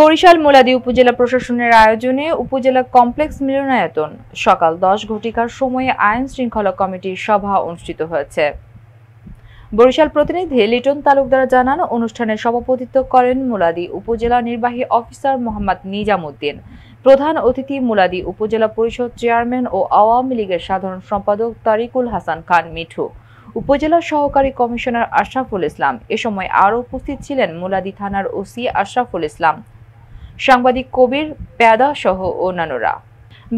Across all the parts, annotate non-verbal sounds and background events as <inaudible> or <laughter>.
বরিশাল মোলাদী উপজেলা প্রশাসনের আয়োজনে উপজেলা কমপ্লেক্স মিলনায়তন সকাল দশ ঘটিকার সময়ে আইন শৃঙ্খলা কমিটির সভা অনুষ্ঠিত হয়েছে বরিশাল প্রতিনিধি লিটন তালুকদার জানান অনুষ্ঠানে সভাপতিত্ব করেন মোলাদি উপজেলা নির্বাহী অফিসার মোহাম্মদ নিজামুদ্দিন প্রধান অতিথি মোলাদি উপজেলা পরিষদ চেয়ারম্যান ও আওয়ামী লীগের সাধারণ সম্পাদক তারিকুল হাসান খান মিঠু উপজেলা সহকারী কমিশনার আশরাফুল ইসলাম এ সময় আরও উপস্থিত ছিলেন মোলাদি থানার ওসি আশরাফুল ইসলাম সাংবাদিক কবির প্যাদাসহ অন্যান্যরা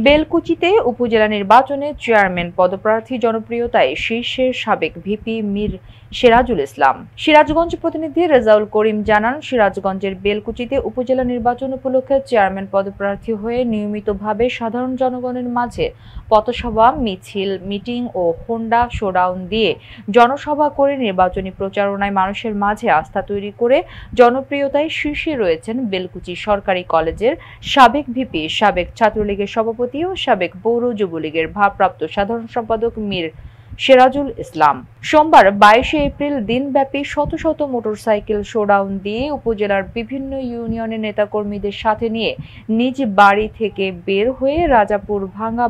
বেলকুচিতে উপজেলা নির্বাচনে চেয়ারম্যান পদপ্রার্থী জনপ্রিয়তায় শীর্ষের সাবেক ভিপি মীর সিরাজুল ইসলাম সিরাজগঞ্জ প্রতিনিধি রেজাউল করিম জানান সিরাজগঞ্জের বেলকুচিতে উপজেলা নির্বাচন উপলক্ষে চেয়ারম্যান পদপ্রার্থী হয়ে নিয়মিতভাবে সাধারণ জনগণের মাঝে পথসভা মিছিল মিটিং ও হোন্ডা শোডাউন দিয়ে জনসভা করে নির্বাচনী প্রচারণায় মানুষের মাঝে আস্থা তৈরি করে জনপ্রিয়তায় শীর্ষে রয়েছেন বেলকুচি সরকারি কলেজের সাবেক ভিপি সাবেক ছাত্রলীগের সভাপতি সভাপতি ও সাবেক পৌর যুবলীগের ভারপ্রাপ্ত সাধারণ সম্পাদক মীর সেরাজুল ইসলাম সোমবার বাইশে এপ্রিল দিনব্যাপী শত শত মোটরসাইকেল শোডাউন দিয়ে উপজেলার বিভিন্ন ইউনিয়নের নেতাকর্মীদের সাথে নিয়ে নিজ বাড়ি থেকে বের হয়ে রাজাপুর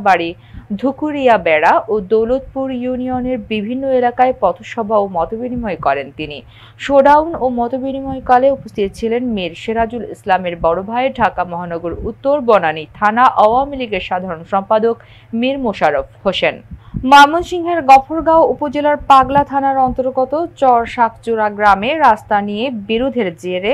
বাড়ি ধুকুরিয়া বেড়া ও দৌলতপুর ইউনিয়নের বিভিন্ন এলাকায় পথসভা ও মতবিনিময় করেন তিনি শোডাউন ও মতবিনিময়কালে উপস্থিত ছিলেন মীর সেরাজুল ইসলামের বড় ভাই ঢাকা মহানগর উত্তর বনানী থানা আওয়ামী লীগের সাধারণ সম্পাদক মীর মোশারফ হোসেন মামুন সিংহের গফরগাঁও উপজেলার পাগলা থানার অন্তর্গত চর শাকচুরা গ্রামে রাস্তা নিয়ে বিরোধের জেরে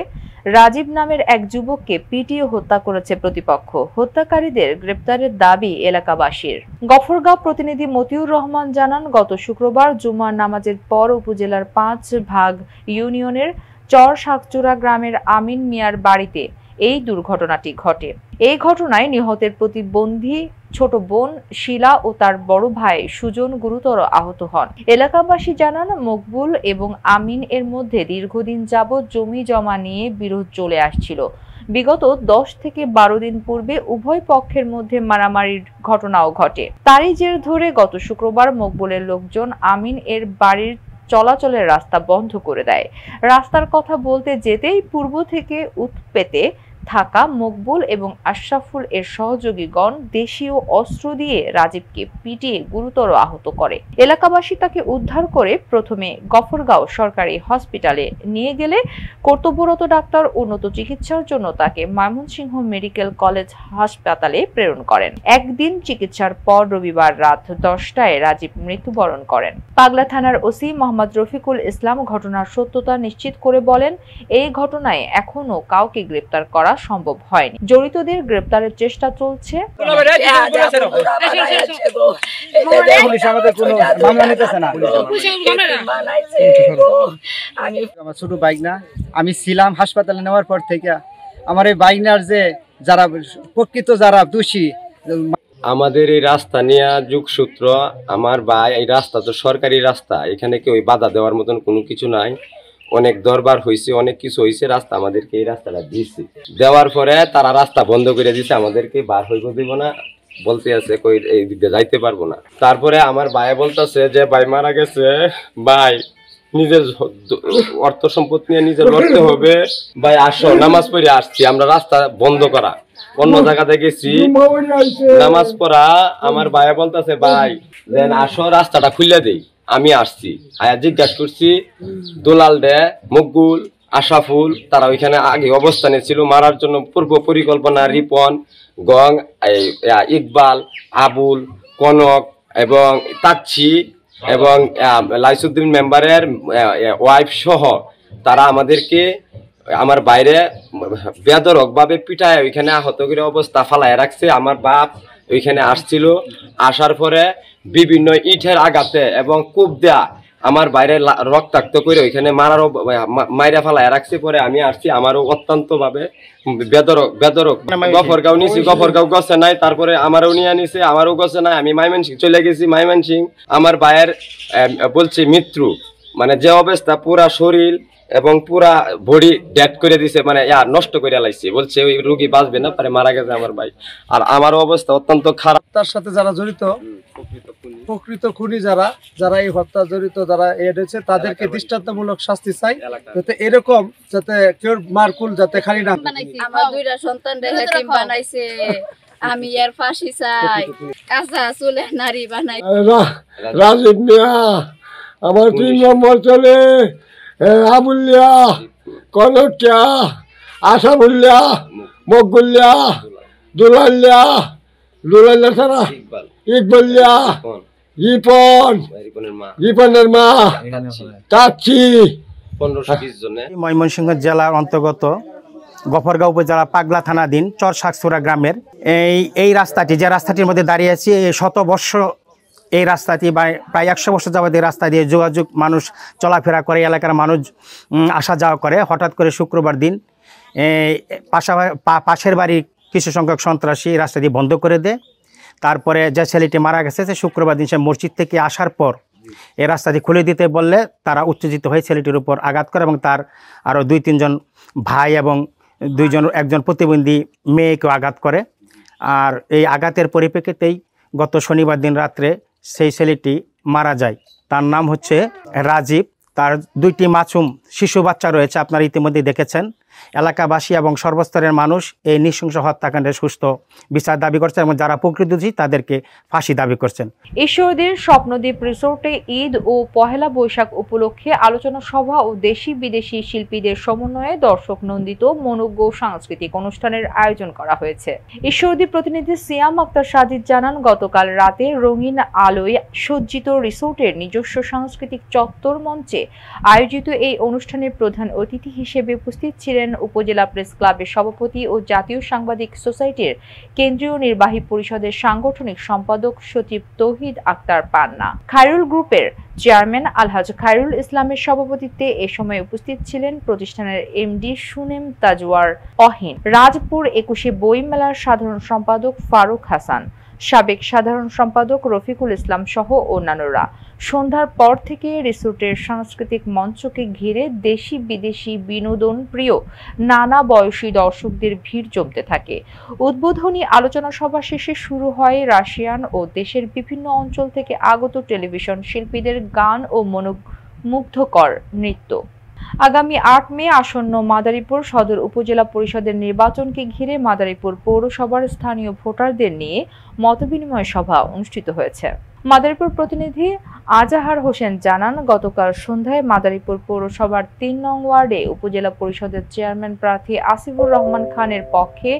রাজীব নামের এক যুবককে পিটিও হত্যা করেছে প্রতিপক্ষ হত্যাকারীদের গ্রেপ্তারের দাবি এলাকাবাসীর গফরগাঁও প্রতিনিধি মতিউর রহমান জানান গত শুক্রবার জুমার নামাজের পর উপজেলার পাঁচ ভাগ ইউনিয়নের চর শাকচুরা গ্রামের আমিন মিয়ার বাড়িতে এই দুর্ঘটনাটি ঘটে এই ঘটনায় নিহতের প্রতিবন্ধী ছোট বোন শিলা ও তার বড় ভাই সুজন গুরুতর আহত হন এলাকাবাসী জানান মকবুল এবং আমিন এর মধ্যে দীর্ঘদিন যাবৎ জমি জমা নিয়ে বিরোধ চলে আসছিল বিগত দশ থেকে বারো দিন পূর্বে উভয় পক্ষের মধ্যে মারামারির ঘটনাও ঘটে তারই জের ধরে গত শুক্রবার মকবুলের লোকজন আমিন এর বাড়ির চলাচলের রাস্তা বন্ধ করে দেয় রাস্তার কথা বলতে যেতেই পূর্ব থেকে উৎপেতে থাকা মকবুল এবং আশরাফুল এর সহযোগীগণ দেশীয় অস্ত্র দিয়ে রাজীবকে পিটিয়ে গুরুতর আহত করে এলাকাবাসী তাকে উদ্ধার করে প্রথমে গফরগাঁও সরকারি হসপিটালে নিয়ে গেলে কর্তব্যরত ডাক্তার উন্নত চিকিৎসার জন্য তাকে ময়মনসিংহ মেডিকেল কলেজ হাসপাতালে প্রেরণ করেন একদিন চিকিৎসার পর রবিবার রাত দশটায় রাজীব মৃত্যুবরণ করেন পাগলা থানার ওসি মোহাম্মদ রফিকুল ইসলাম ঘটনার সত্যতা নিশ্চিত করে বলেন এই ঘটনায় এখনও কাউকে গ্রেপ্তার করা সম্ভব হয়নি জড়িতদের গ্রেপ্তারের চেষ্টা চলছে আমার ছোট বাইক না আমি ছিলাম হাসপাতালে নেওয়ার পর থেকে আমার এই বাইনার যে যারা প্রকৃত যারা দোষী আমাদের এই রাস্তা নেওয়া যুগসূত্র আমার ভাই এই রাস্তা তো সরকারি রাস্তা এখানে কেউ বাধা দেওয়ার মতন কোনো কিছু নাই অনেক দরবার হয়েছে অনেক কিছু হয়েছে রাস্তা আমাদেরকে এই রাস্তাটা দিয়েছে দেওয়ার পরে তারা রাস্তা বন্ধ করে দিয়েছে আমাদেরকে বার হইব দিব না বলতে আছে কই এই দিকে যাইতে পারবো না তারপরে আমার ভাই বলতেছে যে ভাই মারা গেছে ভাই নিজের অর্থ সম্পদ নিয়ে নিজের লড়তে হবে ভাই আসো নামাজ পড়ে আসছি আমরা রাস্তা বন্ধ করা অন্য জায়গাতে গেছি নামাজ পড়া আমার ভাই বলতেছে ভাই দেন আসো রাস্তাটা খুলে দেই আমি আসছি আয়া জিজ্ঞাসা করছি দোলাল দে মকগুল আশাফুল তারা ওইখানে আগে অবস্থানে ছিল মারার জন্য পূর্ব পরিকল্পনা রিপন গং ইকবাল আবুল কনক এবং তাচ্ছি এবং লাইসুদ্দিন মেম্বারের ওয়াইফ সহ তারা আমাদেরকে আমার বাইরে বেদরকভাবে পিঠায় ওইখানে আহত করে অবস্থা ফালায় রাখছে আমার বাপ ওইখানে আসছিল আসার পরে বিভিন্ন ইটের আঘাতে এবং কূপ দেয়া আমার বাইরে রক্তাক্ত করে ওইখানে মারারও মাইরা ফালায় রাখছি পরে আমি আসছি আমারও অত্যন্ত ভাবে বেদরক বেদরক গফরগাঁও নিছি গফরগাঁও গছে নাই তারপরে আমারও নিয়ে আনিছে আমারও গছে নাই আমি মাইমেন সিং চলে গেছি মাইমেন সিং আমার ভাইয়ের বলছি মৃত্যু মানে যে অবস্থা পুরা শরীর এবং পুরা ভড়ি ডেট করে দিছে মানে ইয়ার নষ্ট করে লাইছে বলছে ওই রুগী বাঁচবে না পারে মারা গেছে আমার ভাই আর আমারও অবস্থা অত্যন্ত খারাপ তার সাথে যারা জড়িত প্রকৃত খুনি যারা যারা এই হত্যা জড়িত যারা এনেছে তাদেরকে দৃষ্টান্তমূলক শাস্তি চাই যাতে এরকম যাতে কেউ মারকুল যাতে খালি না আমার দুইটা সন্তান বানাইছে আমি ফাঁসি চাই বানাই আমার চলে ময়মনসিংহ জেলার অন্তর্গত গফরগাঁও উপজেলা পাগলা দিন চর শাকসুরা গ্রামের এই এই রাস্তাটি যে রাস্তাটির মধ্যে দাঁড়িয়ে আছি শত বর্ষ এই রাস্তাটি প্রায় একশো বছর যাবত এই রাস্তা দিয়ে যোগাযোগ মানুষ চলাফেরা করে এলাকার মানুষ আসা যাওয়া করে হঠাৎ করে শুক্রবার দিন পাশা পাশের বাড়ি কিছু সংখ্যক সন্ত্রাসী রাস্তাটি বন্ধ করে দেয় তারপরে যে ছেলেটি মারা গেছে সে শুক্রবার দিন সে মসজিদ থেকে আসার পর এ রাস্তাটি খুলে দিতে বললে তারা উত্তেজিত হয়ে ছেলেটির উপর আঘাত করে এবং তার আরও দুই তিনজন ভাই এবং দুইজন একজন প্রতিবন্ধী মেয়েকেও আঘাত করে আর এই আঘাতের পরিপ্রেক্ষিতেই গত শনিবার দিন রাত্রে সেই ছেলেটি মারা যায় তার নাম হচ্ছে রাজীব তার দুইটি মাছুম শিশু বাচ্চা রয়েছে আপনারা ইতিমধ্যেই দেখেছেন এলাকাবাসী এবং সর্বস্তরের মানুষ এই নৃশংস হত্যাকাণ্ডে সুস্থ বিচার দাবি করছেন এবং যারা প্রকৃত দোষী তাদেরকে ফাঁসি দাবি করছেন ঈশ্বরদের স্বপ্নদ্বীপ রিসোর্টে ঈদ ও পহেলা বৈশাখ উপলক্ষে আলোচনা সভা ও দেশি বিদেশি শিল্পীদের সমন্বয়ে দর্শক নন্দিত মনোজ্ঞ সাংস্কৃতিক অনুষ্ঠানের আয়োজন করা হয়েছে ঈশ্বরদ্বীপ প্রতিনিধি সিয়াম আক্তার সাজিদ জানান গতকাল রাতে রঙিন আলোয় সজ্জিত রিসোর্টের নিজস্ব সাংস্কৃতিক চত্বর মঞ্চে আয়োজিত এই অনুষ্ঠানের প্রধান অতিথি হিসেবে উপস্থিত ছিলেন করেন উপজেলা প্রেস ক্লাবের সভাপতি ও জাতীয় সাংবাদিক সোসাইটির কেন্দ্রীয় নির্বাহী পরিষদের সাংগঠনিক সম্পাদক সচিব তৌহিদ আক্তার পান্না খায়রুল গ্রুপের চেয়ারম্যান আলহাজ খায়রুল ইসলামের সভাপতিত্বে এ সময় উপস্থিত ছিলেন প্রতিষ্ঠানের এমডি সুনেম তাজওয়ার অহিন রাজপুর একুশে বইমেলার সাধারণ সম্পাদক ফারুক হাসান সাবেক সাধারণ সম্পাদক রফিকুল ইসলাম সহ অন্যান্যরা সন্ধ্যার পর থেকে রিসোর্টের সাংস্কৃতিক মঞ্চকে ঘিরে দেশি বিদেশি বিনোদন প্রিয় নানা বয়সী দর্শকদের ভিড় জমতে থাকে উদ্বোধনী আলোচনা সভা শেষে শুরু হয় রাশিয়ান ও দেশের বিভিন্ন অঞ্চল থেকে আগত টেলিভিশন শিল্পীদের গান ও মনোমুগ্ধকর নৃত্য আগামী আট মে আসন্ন মাদারীপুর সদর উপজেলা পরিষদের নির্বাচনকে ঘিরে মাদারীপুর পৌরসভার স্থানীয় ভোটারদের নিয়ে মতবিনিময় সভা অনুষ্ঠিত হয়েছে মাদারীপুর প্রতিনিধি আজাহার হোসেন জানান গতকাল সন্ধ্যায় মাদারীপুর পৌরসভার তিন নং ওয়ার্ডে উপজেলা পরিষদের চেয়ারম্যান প্রার্থী আসিফুর রহমান খানের পক্ষে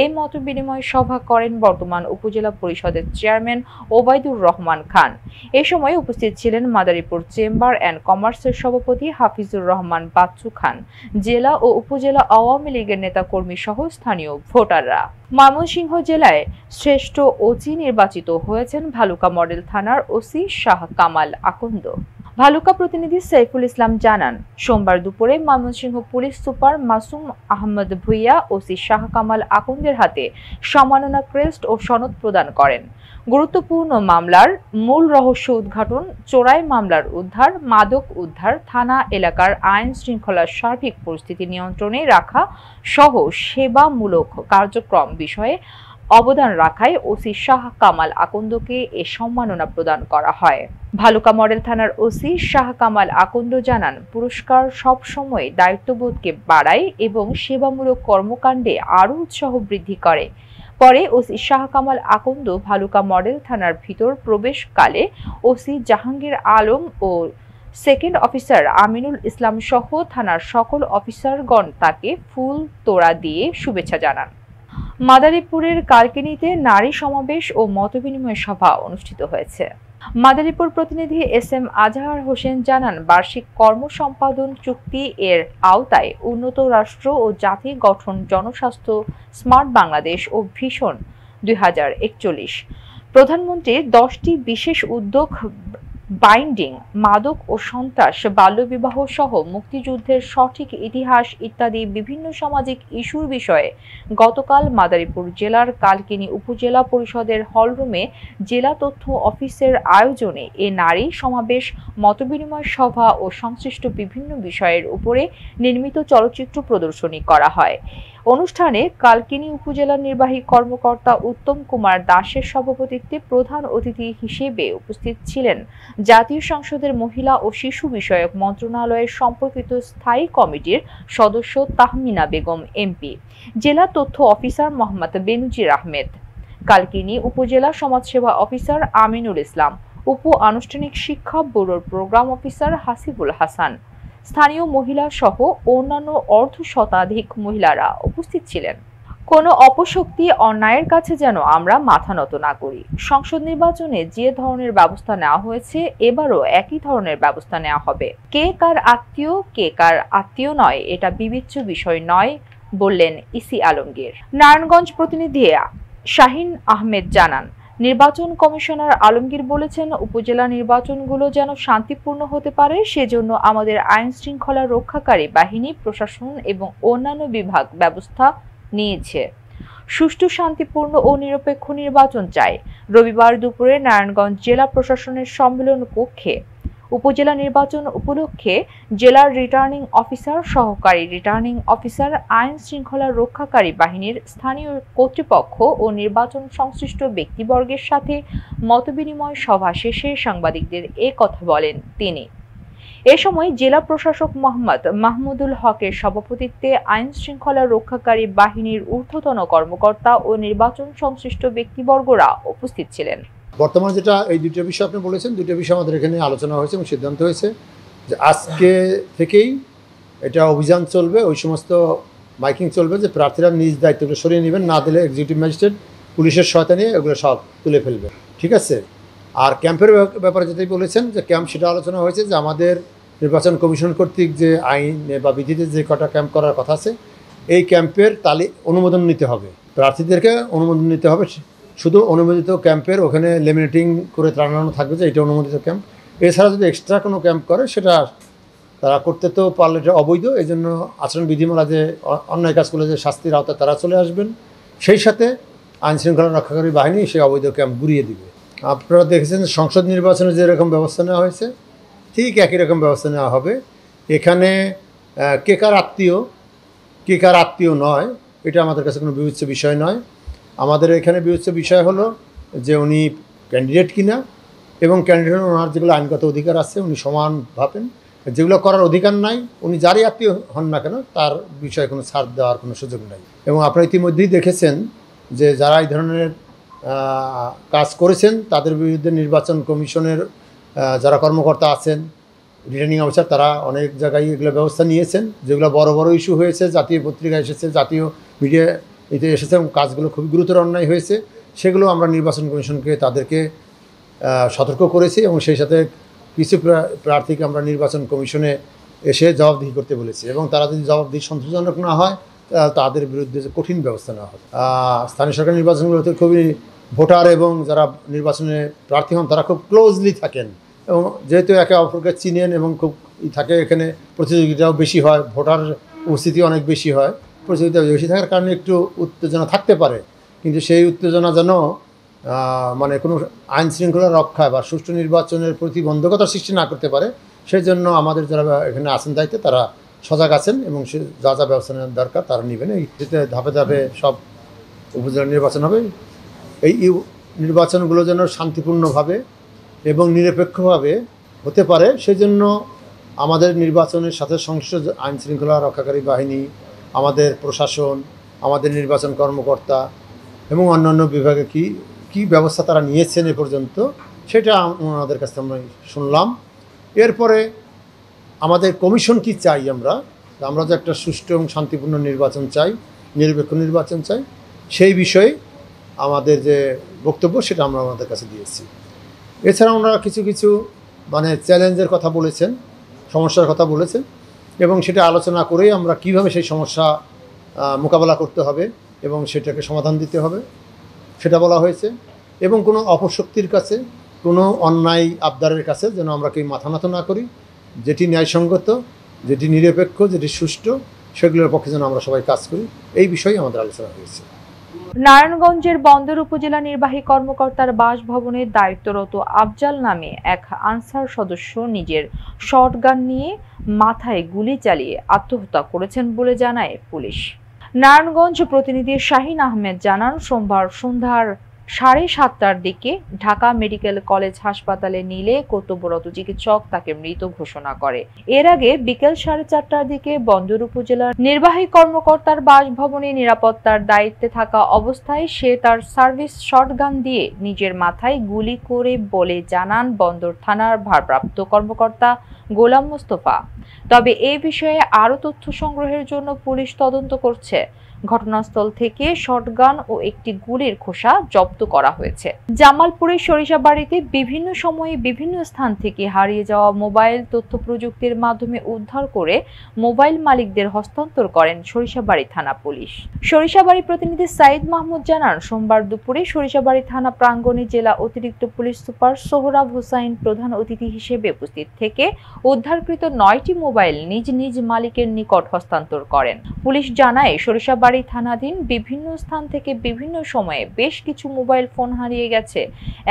এই মত বিনিময় সভা করেন বর্তমান উপজেলা পরিষদের চেয়ারম্যান ওবায়দুর রহমান খান এ সময় উপস্থিত ছিলেন মাদারীপুর চেম্বার অ্যান্ড কমার্সের সভাপতি হাফিজুর রহমান বাচ্চু খান জেলা ও উপজেলা আওয়ামী লীগের নেতাকর্মী সহ স্থানীয় ভোটাররা ময়মনসিংহ জেলায় শ্রেষ্ঠ ওচি নির্বাচিত হয়েছেন ভালুকা মডেল থানার ওসি শাহ কাম কামাল আকন্দ ভালুকা প্রতিনিধি সাইফুল ইসলাম জানান সোমবার দুপুরে Mymensingh police super Masum Ahmad Bhuiya OC Shah Kamal আকন্দের হাতে সমাননা ক্রেস্ট ও সনদ প্রদান করেন গুরুত্বপূর্ণ মামলার মূল রহস্য উদ্ঘাটন চোরাই মামলার উদ্ধার মাদক উদ্ধার থানা এলাকার আইন শৃঙ্খলার সার্বিক পরিস্থিতি নিয়ন্ত্রণে রাখা সহ সেবামূলক কার্যক্রম বিষয়ে অবদান রাখায় ওসি শাহ কামাল আকন্দকে এ সম্মাননা প্রদান করা হয় ভালুকা মডেল থানার ওসি শাহ কামাল আকন্দ জানান পুরস্কার সবসময় দায়িত্ববোধকে বাড়ায় এবং সেবামূলক কর্মকাণ্ডে আরও উৎসাহ বৃদ্ধি করে পরে ওসি শাহ কামাল আকন্দ ভালুকা মডেল থানার ভিতর প্রবেশকালে ওসি জাহাঙ্গীর আলম ও সেকেন্ড অফিসার আমিনুল ইসলাম সহ থানার সকল অফিসারগণ তাকে ফুল তোড়া দিয়ে শুভেচ্ছা জানান মাদারীপুরের কালকিনিতে নারী সমাবেশ ও মতবিনিময় সভা অনুষ্ঠিত হয়েছে মাদারীপুর প্রতিনিধি এস এম আজহার হোসেন জানান বার্ষিক কর্ম সম্পাদন চুক্তি এর আওতায় উন্নত রাষ্ট্র ও জাতি গঠন জনস্বাস্থ্য স্মার্ট বাংলাদেশ ও ভীষণ দুই প্রধানমন্ত্রী দশটি বিশেষ উদ্যোগ বাইন্ডিং মাদক ও সন্ত্রাস বাল্যবিবাহ সহ মুক্তিযুদ্ধের সঠিক ইতিহাস ইত্যাদি বিভিন্ন সামাজিক ইস্যুর বিষয়ে গতকাল মাদারীপুর জেলার কালকিনি উপজেলা পরিষদের হলরুমে জেলা তথ্য অফিসের আয়োজনে এ নারী সমাবেশ মতবিনিময় সভা ও সংশ্লিষ্ট বিভিন্ন বিষয়ের উপরে নির্মিত চলচ্চিত্র প্রদর্শনী করা হয় অনুষ্ঠানে কালকিনি উপজেলা নির্বাহী কর্মকর্তা উত্তম কুমার দাসের সভাপতিত্বে প্রধান অতিথি হিসেবে উপস্থিত ছিলেন জাতীয় সংসদের মহিলা ও শিশু বিষয়ক মন্ত্রণালয়ের সম্পর্কিত স্থায়ী কমিটির সদস্য তাহমিনা বেগম এমপি জেলা তথ্য অফিসার মোহাম্মদ বেনজির আহমেদ কালকিনি উপজেলা সমাজসেবা অফিসার আমিনুল ইসলাম উপ আনুষ্ঠানিক শিক্ষা ব্যুরোর প্রোগ্রাম অফিসার হাসিবুল হাসান স্থানীয় মহিলা সহ অন্যান্য অর্ধ শতাধিক মহিলারা উপস্থিত ছিলেন কোনো অপশক্তি অন্যায়ের কাছে যেন আমরা মাথা নত না করি সংসদ নির্বাচনে যে ধরনের ব্যবস্থা নেওয়া হয়েছে এবারও একই ধরনের ব্যবস্থা নেওয়া হবে কে কার আত্মীয় কে কার আত্মীয় নয় এটা বিবেচ্য বিষয় নয় বললেন ইসি আলমগীর নারায়ণগঞ্জ প্রতিনিধি শাহিন আহমেদ জানান নির্বাচন কমিশনার আলমগীর বলেছেন উপজেলা নির্বাচনগুলো যেন শান্তিপূর্ণ হতে পারে সেজন্য আমাদের আইন শৃঙ্খলা রক্ষাকারী বাহিনী প্রশাসন এবং অন্যান্য বিভাগ ব্যবস্থা নিয়েছে সুষ্ঠু শান্তিপূর্ণ ও নিরপেক্ষ নির্বাচন চাই রবিবার দুপুরে নারায়ণগঞ্জ জেলা প্রশাসনের সম্মেলন কক্ষে উপজেলা নির্বাচন উপলক্ষে জেলার রিটার্নিং অফিসার সহকারী রিটার্নিং অফিসার আইন শৃঙ্খলা রক্ষাকারী বাহিনীর স্থানীয় কর্তৃপক্ষ ও নির্বাচন সংশ্লিষ্ট ব্যক্তিবর্গের সাথে মতবিনিময় সভা শেষে সাংবাদিকদের এ কথা বলেন তিনি এ সময় জেলা প্রশাসক মোহাম্মদ মাহমুদুল হকের সভাপতিত্বে আইন শৃঙ্খলা রক্ষাকারী বাহিনীর ঊর্ধ্বতন কর্মকর্তা ও নির্বাচন সংশ্লিষ্ট ব্যক্তিবর্গরা উপস্থিত ছিলেন বর্তমানে যেটা এই দুটো বিষয় আপনি বলেছেন দুটো বিষয় আমাদের এখানে আলোচনা হয়েছে এবং সিদ্ধান্ত হয়েছে যে আজকে থেকেই এটা অভিযান চলবে ওই সমস্ত মাইকিং চলবে যে প্রার্থীরা নিজ দায়িত্বগুলো সরিয়ে নেবেন না দিলে এক্সিকিউটিভ ম্যাজিস্ট্রেট পুলিশের সহায়তা নিয়ে এগুলো সব তুলে ফেলবে ঠিক আছে আর ক্যাম্পের ব্যাপারে যেটাই বলেছেন যে ক্যাম্প সেটা আলোচনা হয়েছে যে আমাদের নির্বাচন কমিশন কর্তৃক যে আইনে বা বিধিতে যে কটা ক্যাম্প করার কথা আছে এই ক্যাম্পের তালি অনুমোদন নিতে হবে প্রার্থীদেরকে অনুমোদন নিতে হবে শুধু অনুমোদিত ক্যাম্পের ওখানে লেমিনেটিং করে টানানো থাকবে যে এটা অনুমোদিত ক্যাম্প এছাড়া যদি এক্সট্রা কোনো ক্যাম্প করে সেটা তারা করতে তো পারলে এটা অবৈধ এই জন্য আচরণ বিধিমালা যে অন্যায় কাজ করলে যে শাস্তির আওতায় তারা চলে আসবেন সেই সাথে আইন শৃঙ্খলা রক্ষাকারী বাহিনী সেই অবৈধ ক্যাম্প ঘুরিয়ে দিবে আপনারা দেখেছেন সংসদ নির্বাচনে যেরকম ব্যবস্থা নেওয়া হয়েছে ঠিক একই রকম ব্যবস্থা নেওয়া হবে এখানে কে কার আত্মীয় কে কার আত্মীয় নয় এটা আমাদের কাছে কোনো বিবেচ্য বিষয় নয় আমাদের এখানে বিবেচ্য বিষয় হলো যে উনি ক্যান্ডিডেট কিনা এবং ক্যান্ডিডেট ওনার যেগুলো আইনগত অধিকার আছে উনি সমান ভাবেন যেগুলো করার অধিকার নাই উনি যারই আত্মীয় হন না কেন তার বিষয়ে কোনো ছাড় দেওয়ার কোনো সুযোগ নাই এবং আপনারা ইতিমধ্যেই দেখেছেন যে যারা এই ধরনের কাজ করেছেন তাদের বিরুদ্ধে নির্বাচন কমিশনের যারা কর্মকর্তা আছেন রিটার্নিং অফিসার তারা অনেক জায়গায় এগুলো ব্যবস্থা নিয়েছেন যেগুলো বড় বড় ইস্যু হয়েছে জাতীয় পত্রিকা এসেছে জাতীয় মিডিয়া এতে এসেছে এবং কাজগুলো খুবই গুরুতর অন্যায় হয়েছে সেগুলো আমরা নির্বাচন কমিশনকে তাদেরকে সতর্ক করেছি এবং সেই সাথে কিছু প্রার্থীকে আমরা নির্বাচন কমিশনে এসে জবাবদিহি করতে বলেছি এবং তারা যদি জবাবদিহি সন্তোষজনক না হয় তাদের বিরুদ্ধে যে কঠিন ব্যবস্থা নেওয়া হবে স্থানীয় সরকার নির্বাচনগুলোতে খুবই ভোটার এবং যারা নির্বাচনে প্রার্থী হন তারা খুব ক্লোজলি থাকেন এবং যেহেতু একে অপরকে চিনেন এবং খুব থাকে এখানে প্রতিযোগিতাও বেশি হয় ভোটার উপস্থিতি অনেক বেশি হয় প্রতিযোগিতা বেশি থাকার কারণে একটু উত্তেজনা থাকতে পারে কিন্তু সেই উত্তেজনা যেন মানে কোনো আইন শৃঙ্খলা রক্ষা বা সুষ্ঠু নির্বাচনের প্রতিবন্ধকতা সৃষ্টি না করতে পারে সেই জন্য আমাদের যারা এখানে আছেন দায়িত্বে তারা সজাগ আছেন এবং সে যা যা ব্যবস্থা নেওয়ার দরকার তারা নেবেন এই যেতে ধাপে ধাপে সব উপজেলা নির্বাচন হবে এই নির্বাচনগুলো যেন শান্তিপূর্ণভাবে এবং নিরপেক্ষভাবে হতে পারে সেজন্য আমাদের নির্বাচনের সাথে সংশ্লিষ্ট আইন শৃঙ্খলা রক্ষাকারী বাহিনী আমাদের প্রশাসন আমাদের নির্বাচন কর্মকর্তা এবং অন্যান্য বিভাগে কি কি ব্যবস্থা তারা নিয়েছেন এ পর্যন্ত সেটা ওনাদের কাছে আমরা শুনলাম এরপরে আমাদের কমিশন কি চাই আমরা আমরা যে একটা সুষ্ঠু এবং শান্তিপূর্ণ নির্বাচন চাই নিরপেক্ষ নির্বাচন চাই সেই বিষয়ে আমাদের যে বক্তব্য সেটা আমরা ওনাদের কাছে দিয়েছি এছাড়া ওনারা কিছু কিছু মানে চ্যালেঞ্জের কথা বলেছেন সমস্যার কথা বলেছেন এবং সেটা আলোচনা করে আমরা কিভাবে সেই সমস্যা মোকাবেলা করতে হবে এবং সেটাকে সমাধান দিতে হবে সেটা বলা হয়েছে এবং কোনো অপশক্তির কাছে কোনো অন্যায় আবদারের কাছে যেন আমরা কেউ মাথা নত না করি যেটি ন্যায়সঙ্গত যেটি নিরপেক্ষ যেটি সুষ্ঠু সেগুলোর পক্ষে যেন আমরা সবাই কাজ করি এই বিষয়ে আমাদের আলোচনা হয়েছে নারায়ণগঞ্জের বন্দর উপজেলা নির্বাহী কর্মকর্তার বাসভবনে দায়িত্বরত আফজাল নামে এক আনসার সদস্য নিজের শটগান নিয়ে মাথায় গুলি চালিয়ে আত্মহত্যা করেছেন বলে জানায় পুলিশ নারায়ণগঞ্জ প্রতিনিধি শাহিন আহমেদ জানান সোমবার সন্ধ্যার সাড়ে সাতটার দিকে ঢাকা মেডিকেল কলেজ হাসপাতালে নিলে কর্তব্যরত চিকিৎসক তাকে মৃত ঘোষণা করে এর আগে বিকেল সাড়ে চারটার দিকে বন্দর উপজেলার নির্বাহী কর্মকর্তার বাসভবনে নিরাপত্তার দায়িত্বে থাকা অবস্থায় সে তার সার্ভিস শর্টগান দিয়ে নিজের মাথায় গুলি করে বলে জানান বন্দর থানার ভারপ্রাপ্ত কর্মকর্তা গোলাম মোস্তফা তবে এ বিষয়ে আরও তথ্য সংগ্রহের জন্য পুলিশ তদন্ত করছে ঘটনাস্থল থেকে শটগান ও একটি গুলির খোসা জব্দ করা হয়েছে জামালপুরের সরিষাবাড়িতে বিভিন্ন সময়ে বিভিন্ন স্থান থেকে হারিয়ে যাওয়া মোবাইল তথ্য প্রযুক্তির মাধ্যমে উদ্ধার করে মোবাইল মালিকদের হস্তান্তর করেন সরিষাবাড়ি থানা পুলিশ সরিষাবাড়ি প্রতিনিধি সাইদ মাহমুদ জানান সোমবার দুপুরে সরিষাবাড়ি থানা প্রাঙ্গণে জেলা অতিরিক্ত পুলিশ সুপার সোহরাব হোসাইন প্রধান অতিথি হিসেবে উপস্থিত থেকে উদ্ধারকৃত নয়টি মোবাইল নিজ নিজ মালিকের নিকট হস্তান্তর করেন পুলিশ জানায় সরিষাবাড়ি বাড়ি থানাধীন বিভিন্ন স্থান থেকে বিভিন্ন সময়ে বেশ কিছু মোবাইল ফোন হারিয়ে গেছে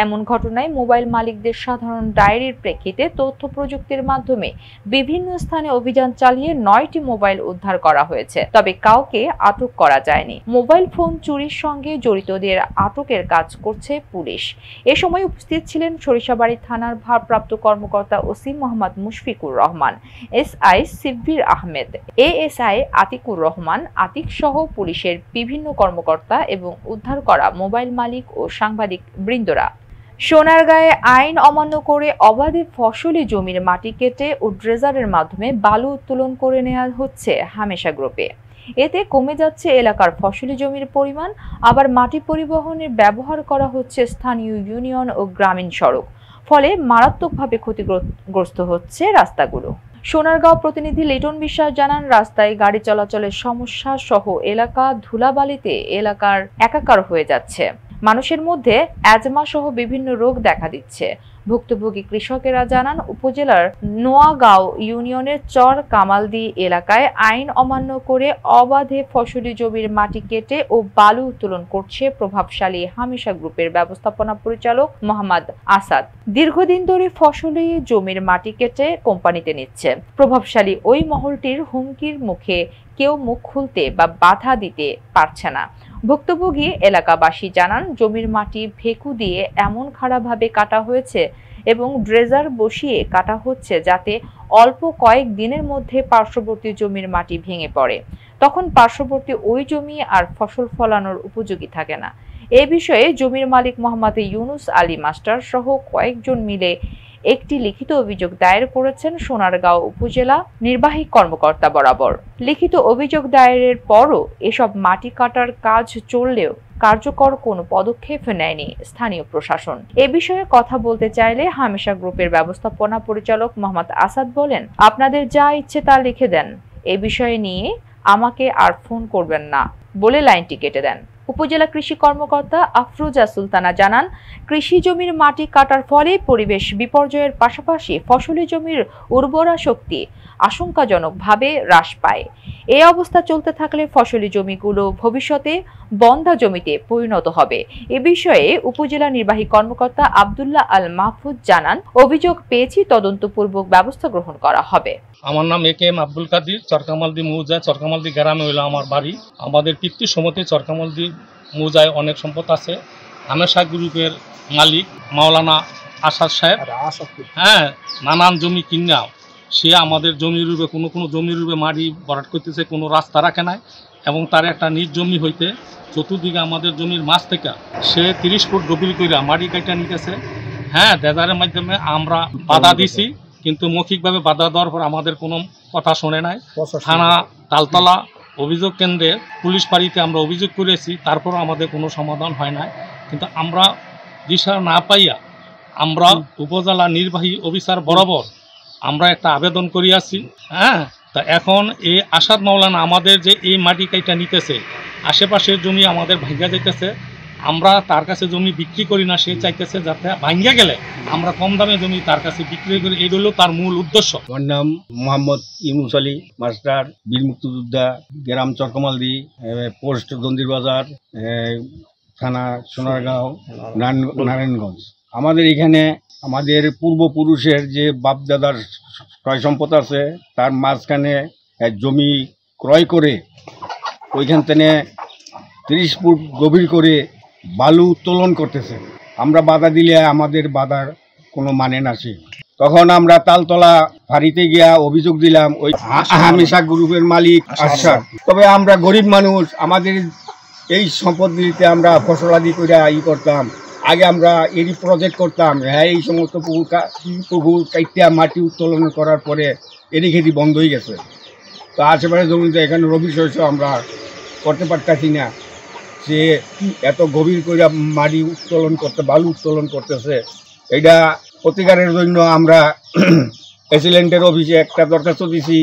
এমন ঘটনায় মোবাইল মালিকদের সাধারণ ডায়েরির প্রেক্ষিতে তথ্য প্রযুক্তির মাধ্যমে বিভিন্ন স্থানে অভিযান চালিয়ে নয়টি মোবাইল উদ্ধার করা হয়েছে তবে কাউকে আটক করা যায়নি মোবাইল ফোন চুরির সঙ্গে জড়িতদের আটকের কাজ করছে পুলিশ এ সময় উপস্থিত ছিলেন সরিষাবাড়ি থানার ভারপ্রাপ্ত কর্মকর্তা OC Mohammad Mushfiqur Rahman S I Sibbir Ahmed ASI Atiqur Rahman Atik সহ পুলিশের বিভিন্ন কর্মকর্তা এবং উদ্ধার করা মোবাইল মালিক ও সাংবাদিক বৃন্দরা সোনারগাঁয়ে আইন অমান্য করে অবাধে ফসলি জমির মাটি কেটে ও ড্রেজারের মাধ্যমে বালু উত্তোলন করে নেওয়া হচ্ছে হামেশা গ্রুপে এতে কমে যাচ্ছে এলাকার ফসলি জমির পরিমাণ আবার মাটি পরিবহনের ব্যবহার করা হচ্ছে স্থানীয় ইউনিয়ন ও গ্রামীণ সড়ক ফলে মারাত্মকভাবে ক্ষতিগ্রস্ত হচ্ছে রাস্তাগুলো সোনারগাঁও প্রতিনিধি লিটন বিশ্বাস জানান রাস্তায় গাড়ি চলাচলের সমস্যা সহ এলাকা ধুলাবালিতে এলাকার একাকার হয়ে যাচ্ছে মানুষের মধ্যে অ্যাজমা সহ বিভিন্ন রোগ দেখা দিচ্ছে ভুক্তভোগী কৃষকেরা জানান উপজেলার নোয়াগাঁও ইউনিয়নের চর কামালদি এলাকায় আইন অমান্য করে অবাধে ফসলি জমির মাটি কেটে ও বালু উত্তোলন করছে প্রভাবশালী হামিশা গ্রুপের ব্যবস্থাপনা পরিচালক মোহাম্মদ আসাদ দীর্ঘদিন ধরে ফসলি জমির মাটি কেটে কোম্পানিতে নিচ্ছে প্রভাবশালী ওই মহলটির হুমকির মুখে কেউ মুখ খুলতে বা বাধা দিতে পারছে না ভুক্তভোগী এলাকাবাসী জানান জমির মাটি ভেকু দিয়ে এমন খারাপভাবে কাটা হয়েছে এবং ড্রেজার বসিয়ে কাটা হচ্ছে যাতে অল্প কয়েক দিনের মধ্যে পার্শ্ববর্তী জমির মাটি ভেঙে পড়ে তখন পার্শ্ববর্তী ওই জমি আর ফসল ফলানোর উপযোগী থাকে না এ বিষয়ে জমির মালিক মোহাম্মদ ইউনুস আলী মাস্টার সহ কয়েকজন মিলে একটি লিখিত অভিযোগ দায়ের করেছেন সোনারগাঁও উপজেলা নির্বাহী কর্মকর্তা বরাবর লিখিত অভিযোগ দায়েরের পরও এসব মাটি কাটার কাজ চললেও কার্যকর কোনো পদক্ষেপ নেয়নি স্থানীয় প্রশাসন এ বিষয়ে কথা বলতে চাইলে হামেশা গ্রুপের ব্যবস্থাপনা পরিচালক মোহাম্মদ আসাদ বলেন আপনাদের যা ইচ্ছে তা লিখে দেন এ বিষয়ে নিয়ে আমাকে আর ফোন করবেন না বলে লাইনটি কেটে দেন উপজেলা কৃষি কর্মকর্তা আফরোজা সুলতানা জানান কৃষি জমির মাটি কাটার ফলে পরিবেশ বিপর্যয়ের পাশাপাশি ফসলি জমির উর্বরা শক্তি আশঙ্কাজনকভাবে হ্রাস পায় এ অবস্থা চলতে থাকলে ফসলি জমিগুলো ভবিষ্যতে বন্ধা জমিতে পরিণত হবে এ বিষয়ে উপজেলা নির্বাহী কর্মকর্তা আবদুল্লাহ আল মাহফুজ জানান অভিযোগ পেয়েছি তদন্তপূর্বক ব্যবস্থা গ্রহণ করা হবে আমার নাম A K M Abdul Kadir Charkamaldi মৌজা চরকামালদি গ্রামে হইল আমার বাড়ি আমাদের পিতৃ সমতি চরকামালদি মৌজায় অনেক সম্পদ আছে আমেশা গ্রুপের মালিক মাওলানা আসাদ সাহেব হ্যাঁ নানান জমি কিনাও সে আমাদের জমির রূপে কোনো কোনো জমির রূপে মাটি ভরাট করতেছে কোনো রাস্তা রাখে নাই এবং তার একটা নিজ জমি হইতে চতুর্দিকে আমাদের জমির মাছ থেকে সে তিরিশ ফুট গভীর করে মাটি কাটা নিতেছে হ্যাঁ দেদারের মাধ্যমে আমরা বাধা দিছি কিন্তু মৌখিকভাবে বাধা দেওয়ার পর আমাদের কোনো কথা শোনে নাই থানা তালতলা অভিযোগ কেন্দ্রে পুলিশ বাড়িতে আমরা অভিযোগ করেছি তারপর আমাদের কোনো সমাধান হয় না কিন্তু আমরা দিশা না পাইয়া আমরা উপজেলা নির্বাহী অফিসার বরাবর আমরা একটা আবেদন করিয়াছি হ্যাঁ তা এখন এই আসাদ মাওলানা আমাদের যে এই মাটি কাইটা নিতেছে আশেপাশের জমি আমাদের ভাঙ্গা যেতেছে আমরা তার কাছে জমি বিক্রি করি না সে চাইতেছে যাতে ভাঙ্গা গেলে আমরা কম দামে জমি তার কাছে বিক্রি করি এই হলো তার মূল উদ্দেশ্য আমার নাম মোহাম্মদ ইমুস আলী মাস্টার বীর মুক্তিযোদ্ধা গ্রাম চরকমালদি পোস্ট গন্দির বাজার থানা সোনারগাঁও নারায়ণগঞ্জ আমাদের এখানে আমাদের পূর্বপুরুষের যে বাপদাদার ক্রয় সম্পদ আছে তার মাঝখানে জমি ক্রয় করে ওইখান থেকে তিরিশ ফুট গভীর করে বালু উত্তোলন করতেছে আমরা বাধা দিলে আমাদের বাধার কোনো মানে নাসে তখন আমরা তালতলা ফাঁড়িতে গিয়া অভিযোগ দিলাম ওই হামেশা গ্রুপের মালিক আশা তবে আমরা গরিব মানুষ আমাদের এই সম্পদ দিতে আমরা ফসলাদি করে ই করতাম আগে আমরা এরই প্রজেক্ট করতাম হ্যাঁ এই সমস্ত পুকুর পুকুর কাইটিয়া মাটি উত্তোলন করার পরে এরই খেতে বন্ধ হয়ে গেছে তো আশেপাশে জমিতে এখানে রবি শস্য আমরা করতে পারতেছি না সে এত গভীর করে মাটি উত্তোলন করতে বালু উত্তোলন করতেছে এটা প্রতিকারের জন্য আমরা প্রেসিডেন্টের <clears throat> অফিসে একটা দরখাস্ত দিছি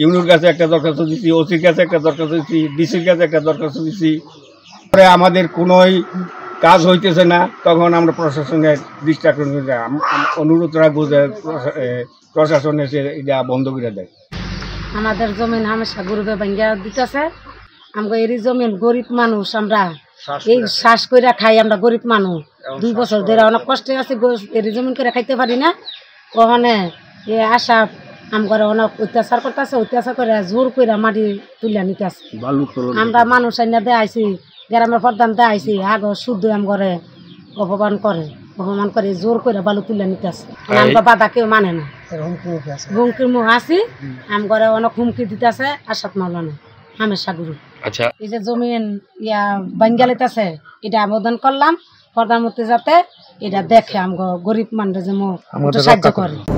ইউনির কাছে একটা দরখাস্ত দিছি ওসির কাছে একটা দরখাস্ত দিছি ডিসির কাছে একটা দরখাস্ত দিছি পরে আমাদের কোনোই কাজ হইতেছে না তখন আমরা প্রশাসনের দৃষ্টি আকর্ষণ অনুরোধ রাখবো যে প্রশাসন এসে এটা বন্ধ করে দেয় আমাদের জমিন হামেশা গরুবে ভাঙ্গিয়া দিতেছে আমরা এর জমিন গরিব মানুষ আমরা এই শ্বাস করে খাই আমরা গরিব মানুষ দুই বছর ধরে অনেক কষ্টে আছে এর জমিন করে খাইতে পারি না কখনে এ আশা আমার অনেক অত্যাচার করতেছে অত্যাচার করে জোর করে মাটি তুলে নিতেছে আমরা মানুষ আইনা দেয় আইসি গ্রামের প্রধানতে আইসি আগ শুদ্ধ আম করে অপমান করে অপমান করে জোর করে বালু তুলে নিতে আসে আমার বাধা কেউ মানে না হুমকির মুখ আসি আম করে অনেক হুমকি দিতে আছে আসাদ মাওলানা হামেশা গুরু আচ্ছা এই যে জমিন ইয়া বাঙ্গালিতে আছে এটা আবেদন করলাম প্রধানমন্ত্রী যাতে এটা দেখে আমগো গরিব মানুষ যে সাহায্য করে